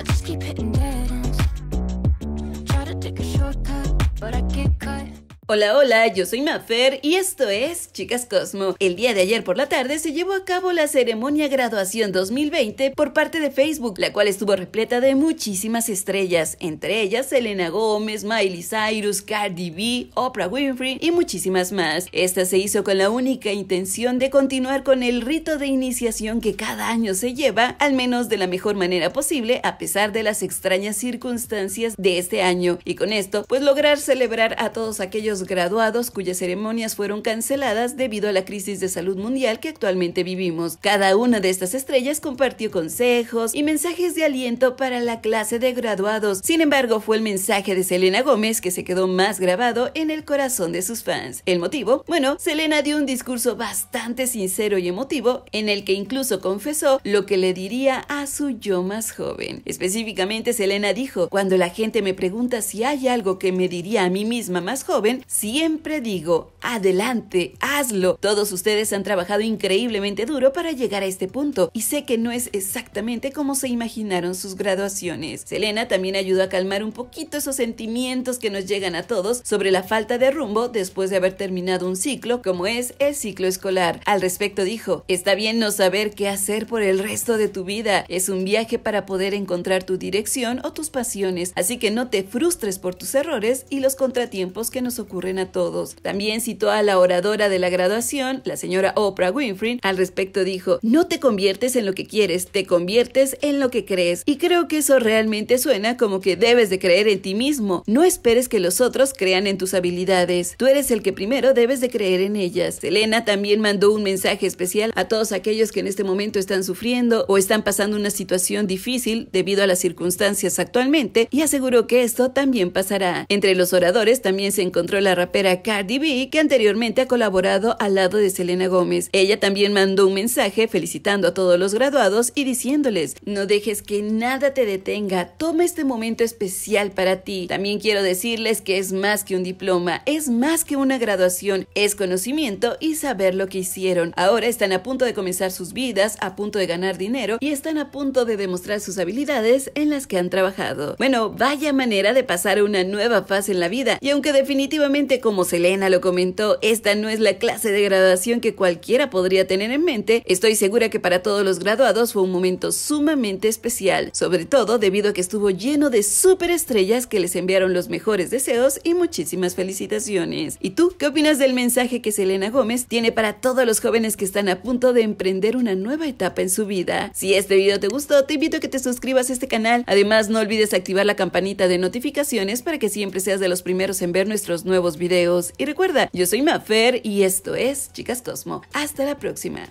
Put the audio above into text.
I just keep hitting dead Hola, hola, yo soy Mafer y esto es Chicas Cosmo. El día de ayer por la tarde se llevó a cabo la ceremonia graduación 2020 por parte de Facebook, la cual estuvo repleta de muchísimas estrellas, entre ellas Selena Gómez, Miley Cyrus, Cardi B, Oprah Winfrey y muchísimas más. Esta se hizo con la única intención de continuar con el rito de iniciación que cada año se lleva, al menos de la mejor manera posible, a pesar de las extrañas circunstancias de este año, y con esto, pues lograr celebrar a todos aquellos graduados cuyas ceremonias fueron canceladas debido a la crisis de salud mundial que actualmente vivimos. Cada una de estas estrellas compartió consejos y mensajes de aliento para la clase de graduados. Sin embargo, fue el mensaje de Selena Gómez que se quedó más grabado en el corazón de sus fans. ¿El motivo? Bueno, Selena dio un discurso bastante sincero y emotivo en el que incluso confesó lo que le diría a su yo más joven. Específicamente, Selena dijo, cuando la gente me pregunta si hay algo que me diría a mí misma más joven, Siempre digo, adelante, hazlo. Todos ustedes han trabajado increíblemente duro para llegar a este punto y sé que no es exactamente como se imaginaron sus graduaciones. Selena también ayudó a calmar un poquito esos sentimientos que nos llegan a todos sobre la falta de rumbo después de haber terminado un ciclo como es el ciclo escolar. Al respecto dijo, está bien no saber qué hacer por el resto de tu vida. Es un viaje para poder encontrar tu dirección o tus pasiones, así que no te frustres por tus errores y los contratiempos que nos ocurren a todos. También citó a la oradora de la graduación, la señora Oprah Winfrey, al respecto dijo, no te conviertes en lo que quieres, te conviertes en lo que crees. Y creo que eso realmente suena como que debes de creer en ti mismo, no esperes que los otros crean en tus habilidades, tú eres el que primero debes de creer en ellas. Selena también mandó un mensaje especial a todos aquellos que en este momento están sufriendo o están pasando una situación difícil debido a las circunstancias actualmente y aseguró que esto también pasará. Entre los oradores también se encontró la rapera Cardi B, que anteriormente ha colaborado al lado de Selena Gómez. Ella también mandó un mensaje felicitando a todos los graduados y diciéndoles, no dejes que nada te detenga, toma este momento especial para ti. También quiero decirles que es más que un diploma, es más que una graduación, es conocimiento y saber lo que hicieron. Ahora están a punto de comenzar sus vidas, a punto de ganar dinero y están a punto de demostrar sus habilidades en las que han trabajado. Bueno, vaya manera de pasar una nueva fase en la vida y aunque definitivamente como Selena lo comentó, esta no es la clase de graduación que cualquiera podría tener en mente. Estoy segura que para todos los graduados fue un momento sumamente especial, sobre todo debido a que estuvo lleno de superestrellas que les enviaron los mejores deseos y muchísimas felicitaciones. ¿Y tú qué opinas del mensaje que Selena Gómez tiene para todos los jóvenes que están a punto de emprender una nueva etapa en su vida? Si este video te gustó, te invito a que te suscribas a este canal. Además, no olvides activar la campanita de notificaciones para que siempre seas de los primeros en ver nuestros nuevos videos. Y recuerda, yo soy Mafer y esto es Chicas Cosmo. Hasta la próxima.